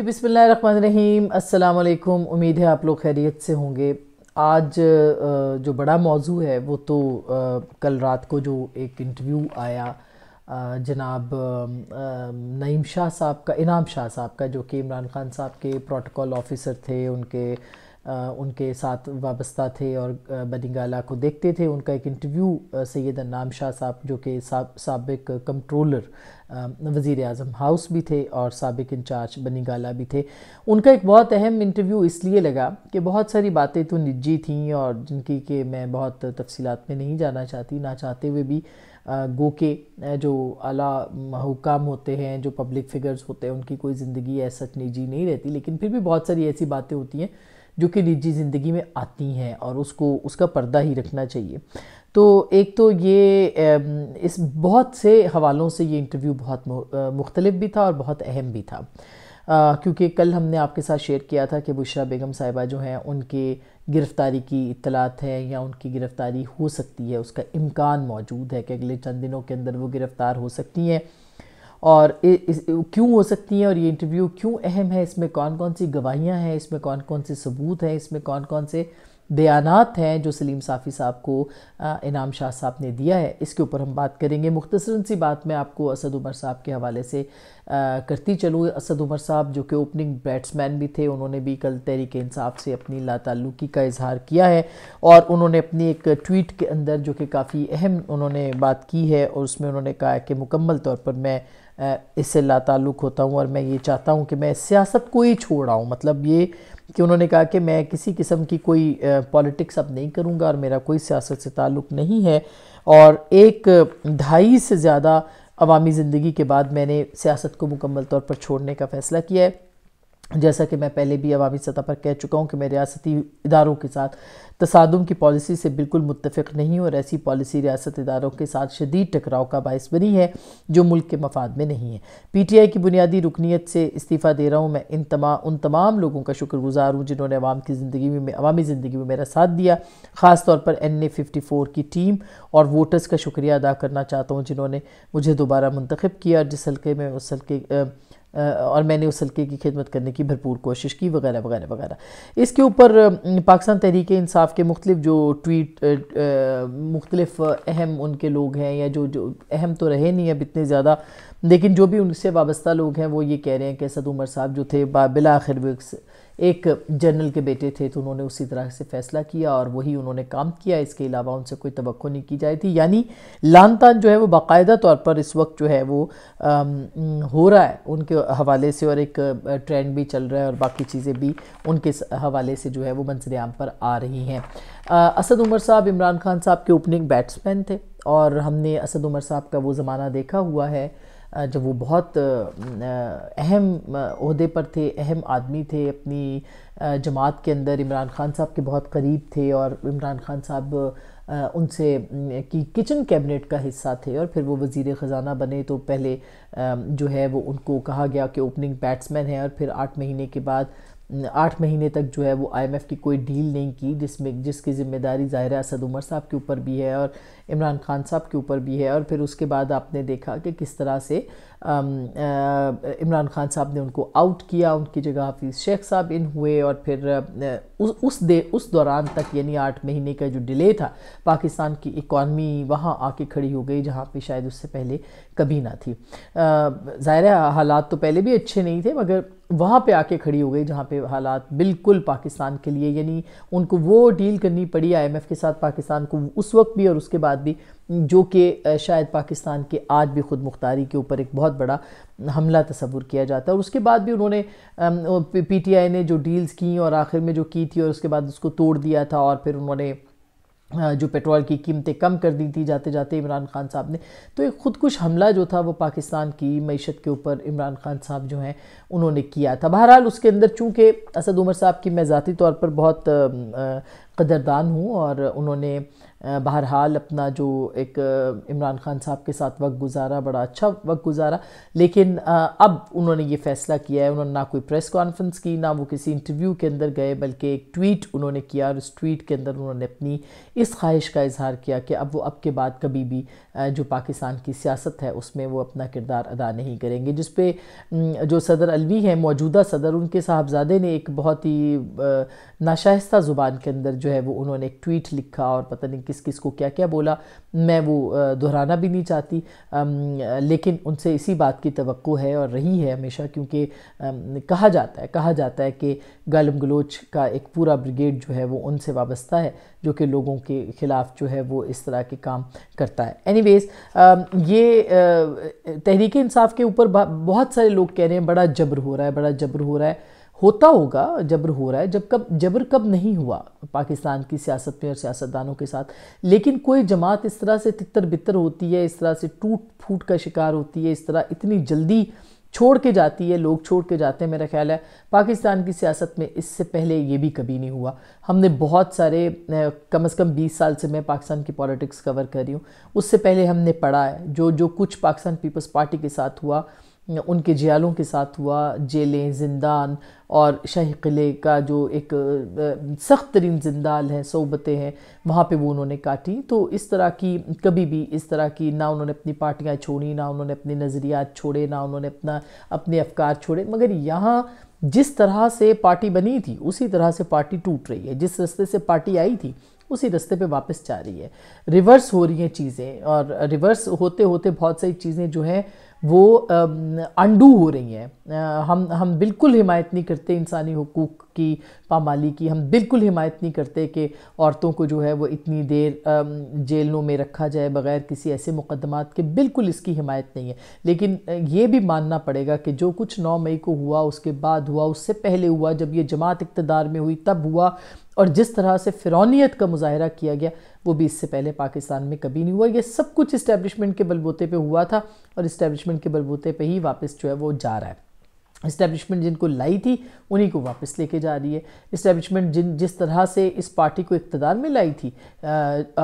जी बिसमीम अल्लाम उम्मीद है आप लोग खैरियत से होंगे आज जो बड़ा मौजू है वो तो कल रात को जो एक इंटरव्यू आया जनाब नईम शाह साहब का इनाम शाह साहब का जो कि इमरान खान साहब के प्रोटोकॉल ऑफिसर थे उनके उनके साथ वाबस्ता थे और बदिंगाला को देखते थे उनका एक इंटरव्यू सैद नाम शाह साहब जो कि सबक कंट्रोलर वज़ी अजम हाउस भी थे और सबक इंचार्ज बनिगाला भी थे उनका एक बहुत अहम इंटरव्यू इसलिए लगा कि बहुत सारी बातें तो निजी थीं और जिनकी के मैं बहुत तफसीत में नहीं जाना चाहती ना चाहते हुए भी गो के जो अला हुकाम होते हैं जो पब्लिक फिगर्स होते हैं उनकी कोई ज़िंदगी ऐसा निजी नहीं रहती लेकिन फिर भी बहुत सारी ऐसी बातें होती हैं जो कि निजी ज़िंदगी में आती हैं और उसको उसका पर्दा ही रखना चाहिए तो एक तो ये इस बहुत से हवालों से ये इंटरव्यू बहुत मुख्तलिफ भी था और बहुत अहम भी था क्योंकि कल हमने आपके साथ शेयर किया था कि बुशरा बेगम साहिबा जो हैं उनके गिरफ़्तारी की इतलात है या उनकी गिरफ़्तारी हो सकती है उसका इम्कान मौजूद है कि अगले चंद दिनों के अंदर वो गिरफ़्तार हो सकती हैं और क्यों हो सकती हैं और ये इंटरव्यू क्यों अहम है इसमें कौन कौन सी गवाहियाँ हैं इसमें कौन कौन से सबूत हैं इसमें कौन कौन से बयानात हैं जो सलीम साफ़ी साहब को इनाम शाह साहब ने दिया है इसके ऊपर हम बात करेंगे मुख्तसरन सी बात मैं आपको असद उमर साहब के हवाले से करती चलूँ असद उमर साहब जो कि ओपनिंग बैट्समैन भी थे उन्होंने भी कल तहरीक इंसाफ से अपनी लातालुकी का इजहार किया है और उन्होंने अपनी एक ट्वीट के अंदर जो कि काफ़ी अहम उन्होंने बात की है और उसमें उन्होंने कहा कि मुकम्मल तौर पर मैं इससे लातालुक होता हूँ और मैं ये चाहता हूँ कि मैं सियासत को ही छोड़ रहा हूँ मतलब ये कि उन्होंने कहा कि मैं किसी किस्म की कोई पॉलिटिक्स अब नहीं करूँगा और मेरा कोई सियासत से ताल्लुक़ नहीं है और एक ढाई से ज़्यादा अवामी ज़िंदगी के बाद मैंने सियासत को मुकम्मल तौर पर छोड़ने का फ़ैसला किया है जैसा कि मैं पहले भी अवामी सतह पर कह चुका हूँ कि मैं रियासती इदारों के साथ तसादम की पॉलिसी से बिल्कुल मुतफ़ नहीं और ऐसी पॉलिसी रियासत इदारों के साथ शदीद टकराव का बायस बनी है जो मुल्क के मफाद में नहीं है पी टी आई की बुनियादी रुकनीत से इस्तीफ़ा दे रहा हूँ मैं इन तमाम उन तमाम लोगों का शुक्रगुजार हूँ जिन्होंने अवाम की ज़िंदगी में अवामी ज़िंदगी में मेरा साथ दिया ख़ास तौर पर एन ए फिफ्टी फोर की टीम और वोटर्स का शुक्रिया अदा करना चाहता हूँ जिन्होंने मुझे दोबारा मंतखब किया जिस हल्के में उस हल्के और मैंने उस हल्के की खिदमत करने की भरपूर कोशिश की वगैरह वगैरह वगैरह इसके ऊपर पाकिस्तान तहरीक इंसाफ के मुख्तु जो ट्वीट मुख्तलफ अहम उनके लोग हैं या जो जो अहम तो रहे नहीं अब इतने ज़्यादा लेकिन जो भी उनसे वाबस्ता लोग हैं वो ये कह रहे हैं कि सद उमर साहब जो थे बिला आखिर एक जनरल के बेटे थे तो उन्होंने उसी तरह से फैसला किया और वही उन्होंने काम किया इसके अलावा उनसे कोई तो नहीं की जाए थी यानी लान तान जो है वो बाकायदा तौर पर इस वक्त जो है वो हो रहा है उनके हवाले से और एक ट्रेंड भी चल रहा है और बाकी चीज़ें भी उनके हवाले से जो है वो मंसर आम पर आ रही हैं असद उमर साहब इमरान खान साहब के ओपनिंग बैट्समैन थे और हमने असद उमर साहब का वो ज़माना देखा हुआ है जब वो बहुत अहम अहदे पर थे अहम आदमी थे अपनी जमात के अंदर इमरान खान साहब के बहुत करीब थे और इमरान खान साहब उनसे की किचन कैबिनेट का हिस्सा थे और फिर वो वज़ी ख़जाना बने तो पहले जो है वो उनको कहा गया कि ओपनिंग बैट्समैन है और फिर आठ महीने के बाद आठ महीने तक जो है वो आईएमएफ की कोई डील नहीं की जिसमें जिसकी ज़िम्मेदारी ज़ाहिर असद उमर साहब के ऊपर भी है और इमरान खान साहब के ऊपर भी है और फिर उसके बाद आपने देखा कि किस तरह से इमरान खान साहब ने उनको आउट किया उनकी जगह हाफिज़ शेख साहब इन हुए और फिर उस उस दे उस दौरान तक यानी आठ महीने का जो डिले था पाकिस्तान की इकॉनमी वहाँ आके खड़ी हो गई जहाँ पे शायद उससे पहले कभी ना थी ज़ाहिर हालात तो पहले भी अच्छे नहीं थे मगर वहाँ पे आके खड़ी हो गई जहाँ पे हालात बिल्कुल पाकिस्तान के लिए यानी उनको वो डील करनी पड़ी आईएमएफ के साथ पाकिस्तान को उस वक्त भी और उसके बाद भी जो कि शायद पाकिस्तान के आज भी ख़ुद मुख्तारी के ऊपर एक बहुत बड़ा हमला तस्वुर किया जाता है और उसके बाद भी उन्होंने पी टी आई ने जो डील्स की और आखिर में जो की थी और उसके बाद उसको तोड़ दिया था और फिर उन्होंने जो पेट्रोल की कीमतें कम कर दी थी जाते जाते इमरान खान साहब ने तो एक खुदकुश हमला जो था वो पाकिस्तान की मीशत के ऊपर इमरान खान साहब जो हैं उन्होंने किया था बहरहाल उसके अंदर चूँकि असद उमर साहब की मैं ज़ाती तौर पर बहुत कदरदान हूँ और उन्होंने बहरहाल अपना जो एक इमरान खान साहब के साथ वक्त गुजारा बड़ा अच्छा वक्त गुजारा लेकिन अब उन्होंने ये फ़ैसला किया है उन्होंने ना कोई प्रेस कॉन्फ्रेंस की ना वो किसी इंटरव्यू के अंदर गए बल्कि एक ट्वीट उन्होंने किया और उस ट्वीट के अंदर उन्होंने अपनी इस ख्वाहिश का इजहार किया कि अब वो अब के बाद कभी भी जो पाकिस्तान की सियासत है उसमें वो अपना किरदार अदा नहीं करेंगे जिस पे जो सदर अलवी हैं मौजूदा सदर उनके साहबजादे ने एक बहुत ही नाशाइस्ता ज़ुबान के अंदर जो है वो उन्होंने एक ट्वीट लिखा और पता नहीं किस किस को क्या क्या बोला मैं वो दोहराना भी नहीं चाहती लेकिन उनसे इसी बात की तो है और रही है हमेशा क्योंकि कहा जाता है कहा जाता है कि गालम गलोच का एक पूरा ब्रिगेड जो है वो उनसे वाबस्ता है जो कि लोगों के ख़िलाफ़ जो है वो इस तरह के काम करता है एनीवेज़ ये तहरीक इंसाफ के ऊपर बहुत सारे लोग कह रहे हैं बड़ा जबर हो रहा है बड़ा जबर हो रहा है होता होगा जबर हो रहा है जब कब जबर कब नहीं हुआ पाकिस्तान की सियासत में और सियासतदानों के साथ लेकिन कोई जमात इस तरह से तितर बितर होती है इस तरह से टूट फूट का शिकार होती है इस तरह इतनी जल्दी छोड़ के जाती है लोग छोड़ के जाते हैं मेरा ख्याल है पाकिस्तान की सियासत में इससे पहले ये भी कभी नहीं हुआ हमने बहुत सारे कम से कम 20 साल से मैं पाकिस्तान की पॉलिटिक्स कवर कर रही हूँ उससे पहले हमने पढ़ा है जो जो कुछ पाकिस्तान पीपल्स पार्टी के साथ हुआ उनके जियालों के साथ हुआ जेलें जिंदान और शाही किले का जो एक सख्त तरीन जिंदाल है सोबतें हैं वहाँ पे वो उन्होंने काटी तो इस तरह की कभी भी इस तरह की ना उन्होंने अपनी पार्टियाँ छोड़ी ना उन्होंने अपने नज़रियात छोड़े ना उन्होंने अपना अपने अफकार छोड़े मगर यहाँ जिस तरह से पार्टी बनी थी उसी तरह से पार्टी टूट रही है जिस रस्ते से पार्टी आई थी उसी रास्ते पे वापस जा रही है रिवर्स हो रही हैं चीज़ें और रिवर्स होते होते बहुत सारी चीज़ें जो हैं वो अंडू हो रही हैं हम हम बिल्कुल हिमायत नहीं करते इंसानी हकूक़ की पामाली की हम बिल्कुल हिमायत नहीं करते कि औरतों को जो है वो इतनी देर जेलों में रखा जाए बग़ैर किसी ऐसे मुकदमात के बिल्कुल इसकी हिमायत नहीं है लेकिन ये भी मानना पड़ेगा कि जो कुछ नौ मई को हुआ उसके बाद हुआ उससे पहले हुआ जब ये जमात इकतदार में हुई तब हुआ और जिस तरह से फ़िरौनीत का मुजाहरा किया गया वो भी इससे पहले पाकिस्तान में कभी नहीं हुआ ये सब कुछ इस्टेब्लिशमेंट के बलबूते पे हुआ था और इस्टेब्लिशमेंट के बलबूते पे ही वापस जो है वो जा रहा है इस्टेब्लिशमेंट जिनको लाई थी उन्हीं को वापस लेके जा रही है इस्टेब्लिशमेंट जिन जिस तरह से इस पार्टी को इकतदार में लाई थी आ,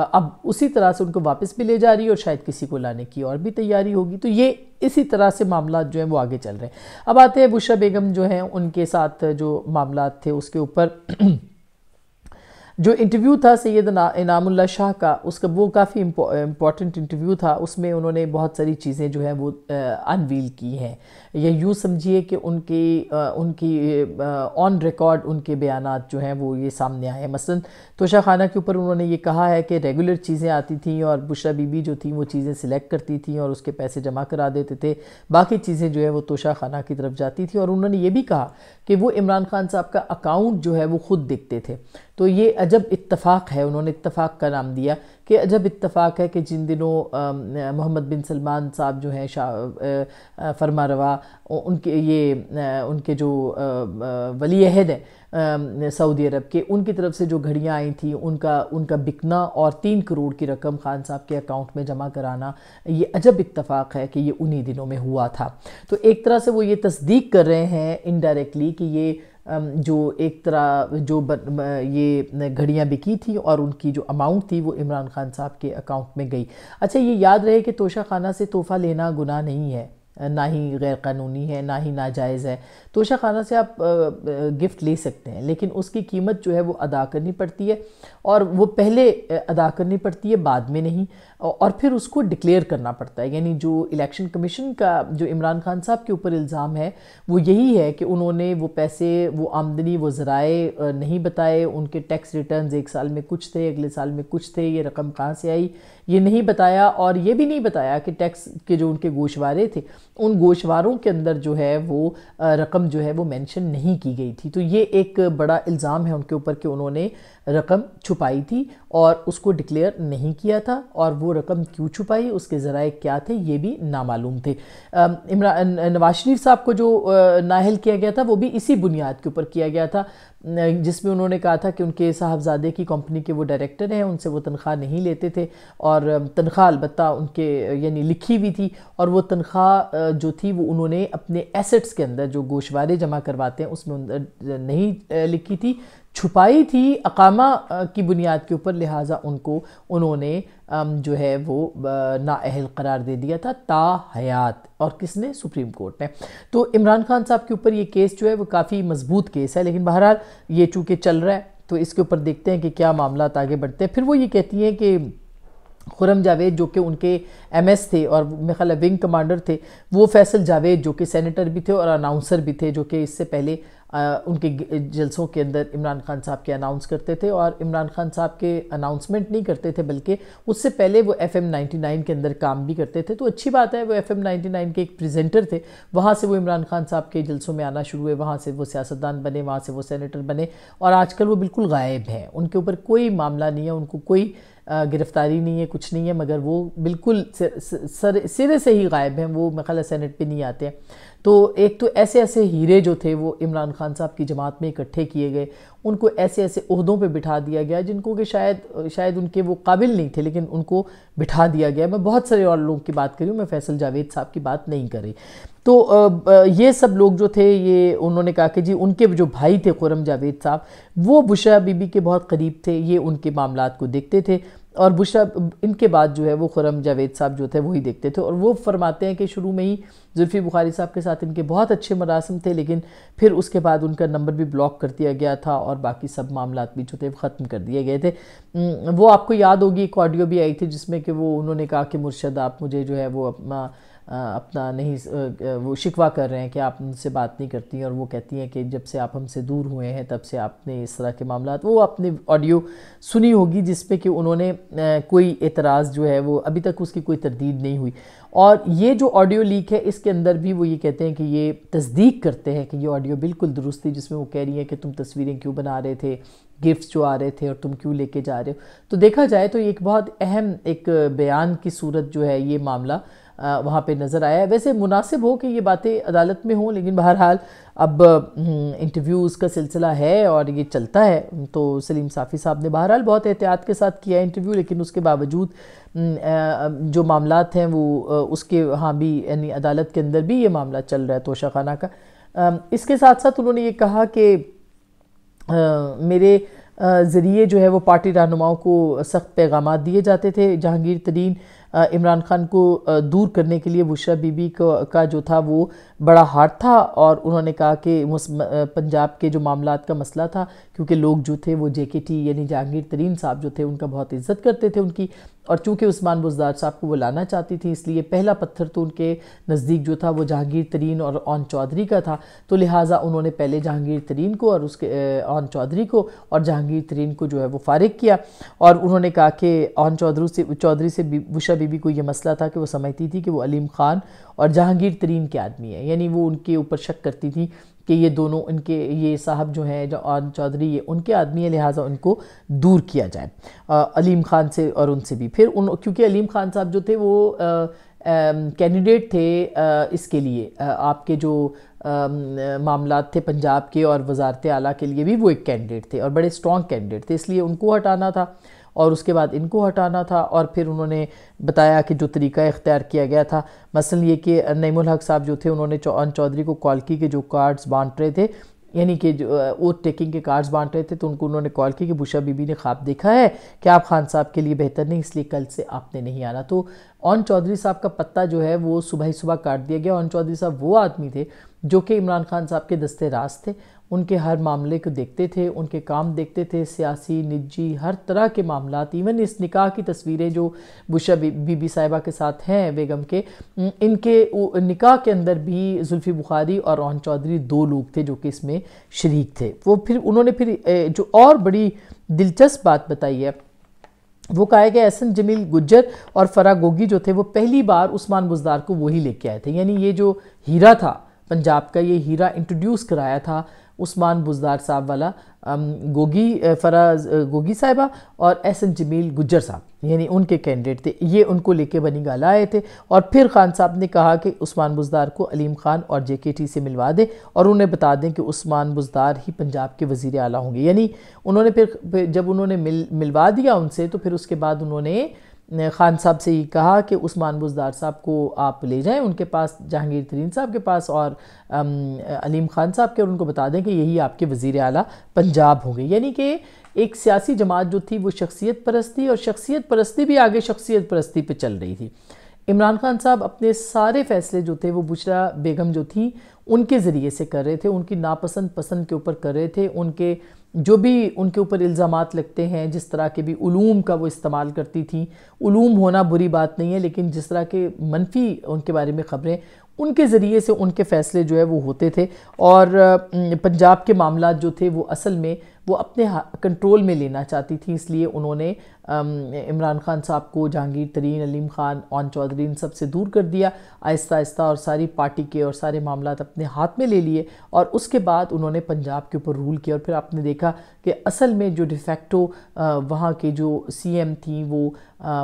अब उसी तरह से उनको वापस भी ले जा रही है और शायद किसी को लाने की और भी तैयारी होगी तो ये इसी तरह से मामला जो हैं वो आगे चल रहे हैं अब आते हैं बुशा बेगम जो हैं उनके साथ जो मामला थे उसके ऊपर जो इंटरव्यू था सैद इनामुल्ला शाह का उसका वो काफ़ी इम्पॉर्टेंट इंटरव्यू था उसमें उन्होंने बहुत सारी चीज़ें जो है वो अनवील की हैं या यूँ समझिए कि उनकी उनकी ऑन रिकॉर्ड उनके बयान जो हैं वो ये सामने आए हैं मसलन तोशा खाना के ऊपर उन्होंने ये कहा है कि रेगुलर चीज़ें आती थी और बुशरा बीबी जो थी वो चीज़ें सिलेक्ट करती थी और उसके पैसे जमा करा देते थे बाकी चीज़ें जो है वो तोशा खाना की तरफ जाती थी और उन्होंने ये भी कहा कि वो इमरान खान साहब का अकाउंट जो है वो खुद देखते थे तो ये अजब इत्तफाक़ है उन्होंने इत्तफाक़ का नाम दिया कि अजब इत्तफाक़ है कि जिन दिनों मोहम्मद बिन सलमान साहब जो हैं शाह फरमा रवा उनके ये आ, उनके जो वली अहद हैं सऊदी अरब के उनकी तरफ से जो घड़ियाँ आई थी उनका उनका बिकना और तीन करोड़ की रकम खान साहब के अकाउंट में जमा कराना ये अजब इत्तफाक़ है कि ये उन्हीं दिनों में हुआ था तो एक तरह से वो ये तस्दीक कर रहे हैं इनडायरेक्टली कि ये जो एक तरह जो बन, ये घड़ियाँ बिकी थी और उनकी जो अमाउंट थी वो इमरान खान साहब के अकाउंट में गई अच्छा ये याद रहे कि तोशा खाना से तोहफ़ा लेना गुनाह नहीं है ना ही गैर कानूनी है ना ही नाजायज़ है तोशा खाना से आप गिफ्ट ले सकते हैं लेकिन उसकी कीमत जो है वो अदा करनी पड़ती है और वो पहले अदा करनी पड़ती है बाद में नहीं और फिर उसको डिक्लेयर करना पड़ता है यानी जो इलेक्शन कमीशन का जो इमरान खान साहब के ऊपर इल्ज़ाम है वो यही है कि उन्होंने वो पैसे वो आमदनी वो ज़राए नहीं बताए उनके टैक्स रिटर्न एक साल में कुछ थे अगले साल में कुछ थे ये रकम कहाँ से आई ये नहीं बताया और ये भी नहीं बताया कि टैक्स के जो उनके गोशवारे थे उन गोशवारों के अंदर जो है वो रकम जो है वो मैंशन नहीं की गई थी तो ये एक बड़ा इल्ज़ाम है उनके ऊपर कि उन्होंने रकम छुपाई थी और उसको डिक्लेयर नहीं किया था और वो रकम क्यों छुपाई उसके ज़राए क्या थे ये भी नामालूम थे इमरान नवाज शरीफ साहब को जो नाहल किया गया था वो भी इसी बुनियाद के ऊपर किया गया था जिसमें उन्होंने कहा था कि उनके साहबजादे की कंपनी के वो डायरेक्टर हैं उनसे वो तनख्वाह नहीं लेते थे और तनख्वाह अलबत् उनके यानी लिखी हुई थी और वो तनख्वाह जो थी वो उन्होंने अपने एसेट्स के अंदर जो गोशवारे जमा करवाते हैं उसमें नहीं लिखी थी छुपाई थी अकामा की बुनियाद के ऊपर लिहाजा उनको उन्होंने जो है वो नााहल करार दे दिया था ता हयात और किसने सुप्रीम कोर्ट ने तो इमरान खान साहब के ऊपर ये केस जो है वो काफ़ी मजबूत केस है लेकिन बहरहाल ये चूँकि चल रहा है तो इसके ऊपर देखते हैं कि क्या मामला आगे बढ़ते हैं फिर वो ये कहती हैं कि खुरम जावेद जो कि उनके एमएस थे और मेरे विंग कमांडर थे वो फैसल जावेद जो कि सेनेटर भी थे और अनाउंसर भी थे जो कि इससे पहले उनके जलसों के अंदर इमरान खान साहब के अनाउंस करते थे और इमरान खान साहब के अनाउंसमेंट नहीं करते थे बल्कि उससे पहले वो एफ एम के अंदर काम भी करते थे तो अच्छी बात है वो एफ एम के एक प्रेजेंटर थे वहाँ से वो इमरान खान साहब के जलसों में आना शुरू हुए वहाँ से वो सियासतदान बने वहाँ से वो सैनिटर बने और आजकल वो बिल्कुल गायब हैं उनके ऊपर कोई मामला नहीं है उनको कोई गिरफ्तारी नहीं है कुछ नहीं है मगर वो बिल्कुल सिरे से ही गायब हैं वो मखाला सेनेट पर नहीं आते हैं तो एक तो ऐसे ऐसे हीरे जो थे वो इमरान खान साहब की जमात में इकट्ठे किए गए उनको ऐसे ऐसे उहदों पे बिठा दिया गया जिनको कि शायद शायद उनके वो काबिल नहीं थे लेकिन उनको बिठा दिया गया मैं बहुत सारे और लोगों की बात करी हूँ मैं फैसल जावेद साहब की बात नहीं करी तो ये सब लोग जो थे ये उन्होंने कहा कि जी उनके जो भाई थे खुरम जावेद साहब वो बुशरा बीबी के बहुत करीब थे ये उनके मामला को देखते थे और बुशरा इनके बाद जो है वो खुरम जावेद साहब जो थे वही देखते थे और वो फरमाते हैं कि शुरू में ही जुल्फ़ी बुखारी साहब के साथ इनके बहुत अच्छे मरासम थे लेकिन फिर उसके बाद उनका नंबर भी ब्लॉक कर दिया गया था और बाकी सब मामला भी जो थे ख़त्म कर दिए गए थे वो आपको याद होगी एक ऑडियो भी आई थी जिसमें कि वो उन्होंने कहा कि मुर्शद आप मुझे जो है वो अपना अपना नहीं वो शिकवा कर रहे हैं कि आप उनसे बात नहीं करती और वो कहती हैं कि जब से आप हमसे दूर हुए हैं तब से आपने इस तरह के मामला वो आपने ऑडियो सुनी होगी जिस कि उन्होंने कोई एतराज़ जो है वो अभी तक उसकी कोई तरदीद नहीं हुई और ये जो ऑडियो लीक है इसके अंदर भी वो ये कहते हैं कि ये तस्दीक करते हैं कि ये ऑडियो बिल्कुल दुरुस्त थी जिसमें वो कह रही हैं कि तुम तस्वीरें क्यों बना रहे थे गिफ्ट्स जो आ रहे थे और तुम क्यों लेके जा रहे हो तो देखा जाए तो एक बहुत अहम एक बयान की सूरत जो है ये मामला वहाँ पे नज़र आया है वैसे मुनासिब हो कि ये बातें अदालत में हों लेकिन बहरहाल अब इंटरव्यूज़ हम्म, का सिलसिला है और ये चलता है तो सलीम साफ़ी साहब ने बहरहाल बहुत एहतियात के साथ किया इंटरव्यू लेकिन उसके बावजूद हम्म, जो मामला हैं वो उसके हाँ भी यानी अदालत के अंदर भी ये मामला चल रहा है तोशा खाना का इसके साथ साथ उन्होंने ये कहा कि मेरे ज़रिए जो है वो पार्टी रहनुमाओं को सख्त पैगाम दिए जाते थे जहांगीर तरीन इमरान खान को दूर करने के लिए बुशरा बीबी का जो था वो बड़ा हार्ड था और उन्होंने कहा कि पंजाब के जो मामला का मसला था क्योंकि लोग जो थे वो जे यानी जहांगीर तरीन साहब जो थे उनका बहुत इज्जत करते थे उनकी और चूँकि उस्मान बुजदार साहब को वो लाना चाहती थी इसलिए पहला पत्थर तो उनके नज़दीक जो था वो जहांगीर तरीन और ओन चौधरी का था तो लिहाजा उन्होंने पहले जहांगीर तरीन को और उसके ओन चौधरी को और जहांगीर तरीन को जो है वो फ़ारग किया और उन्होंने कहा कि ओन चौधरी से चौधरी से बुशा बीबी को ये मसला था कि वो समझती थी कि वो अलीम ख़ान और जहांगीर तरीन के आदमी है यानी वो उनके ऊपर शक करती थी कि ये दोनों इनके ये साहब जो हैं जो चौधरी ये उनके आदमी हैं लिहाजा उनको दूर किया जाए आ, अलीम खान से और उनसे भी फिर उन क्योंकि अलीम खान साहब जो थे वो कैंडिडेट थे आ, इसके लिए आ, आपके जो मामला थे पंजाब के और वजारत आला के लिए भी वो एक कैंडिडेट थे और बड़े स्ट्रॉन्ग कैंडिडेट थे इसलिए उनको हटाना था और उसके बाद इनको हटाना था और फिर उन्होंने बताया कि जो तरीका इख्तियार किया गया था मसल ये कि नईमुल हक साहब जो थे उन्होंने चौहान चौधरी को कॉल की कि जो कार्ड्स बांट रहे थे यानी कि जो ओथ टेकिंग के कार्ड्स बांट रहे थे तो उनको उन्होंने कॉल की कि बुशा बीबी ने ख्वाब देखा है कि आप खान साहब के लिए बेहतर नहीं इसलिए कल से आपने नहीं आना तो ऑन चौधरी साहब का पत्ता जो है वो सुबह ही सुबह काट दिया गया ऑन चौधरी साहब वो आदमी थे जो कि इमरान खान साहब के दस्ते राज थे उनके हर मामले को देखते थे उनके काम देखते थे सियासी निजी हर तरह के मामला इवन इस निकाह की तस्वीरें जो बुशा बीबी बी साहिबा के साथ हैं बेगम के इनके निकाह के अंदर भी जुल्फ़ी बुखारी और रोहन चौधरी दो लोग थे जो कि इसमें शरीक थे वो फिर उन्होंने फिर जो और बड़ी दिलचस्प बात बताई है वो कहा गया एहसन जमील गुज्जर और फरा गोगी जो थे वो पहली बार उस्मान बुजदार को वही लेके आए थे यानी ये जो हीरा था पंजाब का ये हीरा इंट्रोड्यूस कराया था उस्मान बुजदार साहब वाला गोगी फराज गोगी साहिबा और एस एन जमील गुजर साहब यानी उनके कैंडिडेट थे ये उनको लेके बनी गाला आए थे और फिर खान साहब ने कहा कि उस्मान बुजदार को अलीम खान और जे के टी से मिलवा दें और उन्हें बता दें कि उस्मान बुजदार ही पंजाब के वज़ी अला होंगे यानी उन्होंने फिर जब उन्होंने मिल मिलवा दिया उनसे तो फिर उसके बाद उन्होंने ख़ान साहब से ये कहा कि उस्मान बुजदार साहब को आप ले जाएं उनके पास जहांगीर तरीन साहब के पास और अलीम ख़ान साहब के और उनको बता दें कि यही आपके वज़ी अली पंजाब होंगे यानी कि एक सियासी जमात जो थी वो शख्सियत परस्ती और शख्सियत परस्ती भी आगे शख्सियत परस्ती पर चल रही थी इमरान खान साहब अपने सारे फैसले जो थे वो बुशरा बेगम जो थी उनके ज़रिए से कर रहे थे उनकी नापसंद पसंद के ऊपर कर रहे थे उनके जो भी उनके ऊपर इल्ज़ाम लगते हैं जिस तरह के भी ूम का वो इस्तेमाल करती थी उलूम होना बुरी बात नहीं है लेकिन जिस तरह के मनफी उनके बारे में ख़बरें उनके ज़रिए से उनके फ़ैसले जो है वो होते थे और पंजाब के मामला जो थे वो असल में वो अपने कंट्रोल में लेना चाहती थी इसलिए उन्होंने इमरान खान साहब को जहांगीर तरीन अलीम खान ओन चौधरी इन सब से दूर कर दिया आहिस्ता आहिस्ता और सारी पार्टी के और सारे मामला अपने हाथ में ले लिए और उसके बाद उन्होंने पंजाब के ऊपर रूल किया और फिर आपने देखा कि असल में जो डिफेक्टो वहाँ के जो सी एम थी वो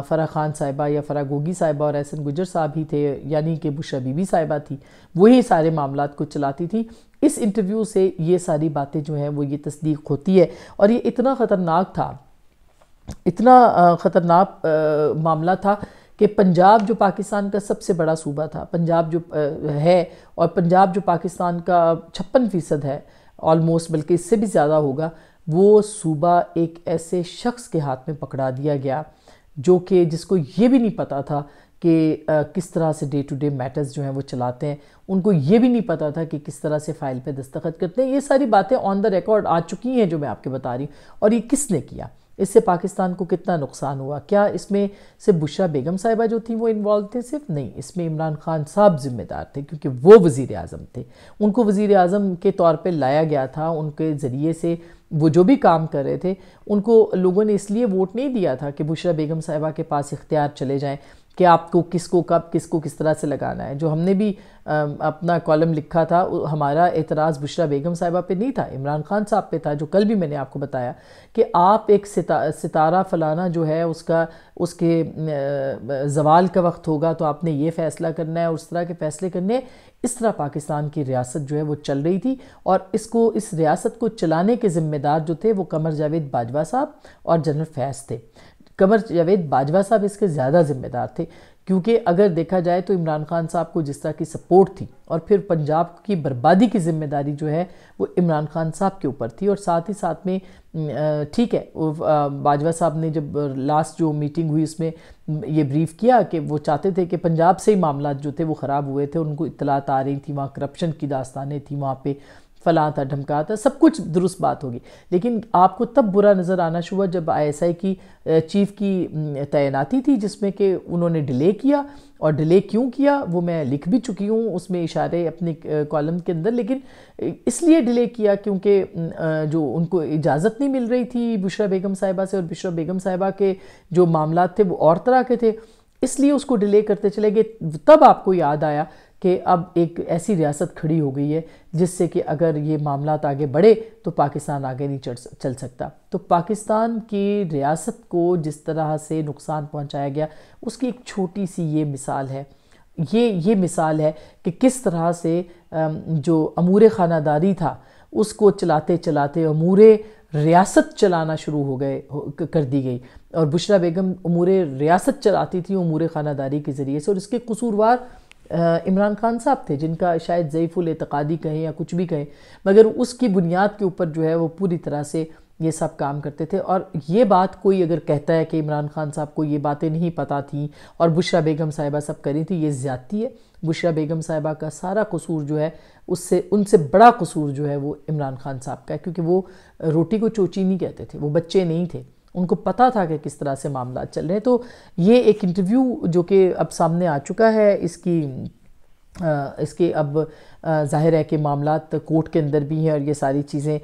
फ़रा खान साहिबा या फ़रा गोगी साहिबा और एहसन गुजर साहब ही थे यानी कि बुशा बीबी साहिबा थी वही सारे मामला को चलाती थी इस इंटरव्यू से ये सारी बातें जो हैं वो ये तस्दीक होती है और ये इतना ख़तरनाक था इतना ख़तरनाक मामला था कि पंजाब जो पाकिस्तान का सबसे बड़ा सूबा था पंजाब जो है और पंजाब जो पाकिस्तान का छप्पन फ़ीसद है ऑलमोस्ट बल्कि इससे भी ज़्यादा होगा वो सूबा एक ऐसे शख्स के हाथ में पकड़ा दिया गया जो कि जिसको ये भी नहीं पता था कि किस तरह से डे टू डे मैटर्स जो हैं वो चलाते हैं उनको ये भी नहीं पता था कि किस तरह से फ़ाइल पे दस्तखत करते हैं ये सारी बातें ऑन द रिकॉर्ड आ चुकी हैं जो मैं आपके बता रही हूँ और ये किसने किया इससे पाकिस्तान को कितना नुकसान हुआ क्या इसमें सिर्फ बुशरा बेगम साहिबा जो थी वो इन्वॉल्व थे सिर्फ नहीं इसमें इमरान खान साहब जिम्मेदार थे क्योंकि वो वज़ी अजम थे उनको वज़ी अजम के तौर पर लाया गया था उनके ज़रिए से वो जो भी काम कर रहे थे उनको लोगों ने इसलिए वोट नहीं दिया था कि बुशरा बेगम साहिबा के पास इख्तियार चले जाएँ कि आपको किसको कब किसको किस तरह से लगाना है जो हमने भी अपना कॉलम लिखा था हमारा एतराज़ बुशरा बेगम साहिबा पे नहीं था इमरान खान साहब पे था जो कल भी मैंने आपको बताया कि आप एक सिता, सितारा फलाना जो है उसका उसके जवाल का वक्त होगा तो आपने ये फ़ैसला करना है उस तरह के फ़ैसले करने इस तरह पाकिस्तान की रियासत जो है वो चल रही थी और इसको इस रियासत को चलाने के ज़िम्मेदार जो थे वो कमर जावेद बाजवा साहब और जनरल फैज़ थे कमर जावेद बाजवा साहब इसके ज़्यादा जिम्मेदार थे क्योंकि अगर देखा जाए तो इमरान खान साहब को जिस तरह की सपोर्ट थी और फिर पंजाब की बर्बादी की जिम्मेदारी जो है वो इमरान खान साहब के ऊपर थी और साथ ही साथ में ठीक है बाजवा साहब ने जब लास्ट जो मीटिंग हुई उसमें ये ब्रीफ किया कि वो चाहते थे कि पंजाब से ही मामला जो थे वो ख़राब हुए थे उनको इतलात आ रही थी वहाँ करप्शन की दास्तानें थी वहाँ पर फला था ढमका था सब कुछ दुरुस्त बात होगी लेकिन आपको तब बुरा नज़र आना शुरू हुआ जब आईएसआई की चीफ की तैनाती थी जिसमें कि उन्होंने डिले किया और डिले क्यों किया वो मैं लिख भी चुकी हूँ उसमें इशारे अपने कॉलम के अंदर लेकिन इसलिए डिले किया क्योंकि जो उनको इजाज़त नहीं मिल रही थी बुशरा बेगम साहिबा से और बुशरा बेगम साहिबा के जो मामला थे वो और तरह के थे इसलिए उसको डिले करते चले गए तब आपको याद आया कि अब एक ऐसी रियासत खड़ी हो गई है जिससे कि अगर ये मामला आगे बढ़े तो पाकिस्तान आगे नहीं चढ़ चल सकता तो पाकिस्तान की रियासत को जिस तरह से नुकसान पहुंचाया गया उसकी एक छोटी सी ये मिसाल है ये ये मिसाल है कि किस तरह से जो अमूर खानादारी था उसको चलाते चलाते अमूर रियासत चलाना शुरू हो गए कर दी गई और बुशरा बेगम अमूर रियासत चलाती थी अमूर खानादारी के ज़रिए से और इसके कसूरवार इमरान खान साहब थे जिनका शायद ज़यीफ़ुल एतकादी कहें या कुछ भी कहें मगर उसकी बुनियाद के ऊपर जो है वो पूरी तरह से ये सब काम करते थे और ये बात कोई अगर कहता है कि इमरान खान साहब को ये बातें नहीं पता थी और बुशरा बेगम साहिबा सब करी थी ये ज़्यादती है बुशरा बेगम साहिबा का सारा कसूर जो है उससे उनसे बड़ा कसूर जो है वो इमरान खान साहब का है क्योंकि वो रोटी को चोची नहीं कहते थे वो बच्चे नहीं थे उनको पता था कि किस तरह से मामला चल रहे हैं तो ये एक इंटरव्यू जो कि अब सामने आ चुका है इसकी इसके अब जाहिर है कि मामला कोर्ट के अंदर भी हैं और ये सारी चीज़ें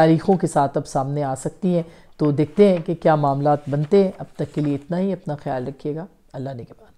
तारीख़ों के साथ अब सामने आ सकती हैं तो देखते हैं कि क्या मामला बनते हैं अब तक के लिए इतना ही अपना ख्याल रखिएगा अल्लाह ने के बाद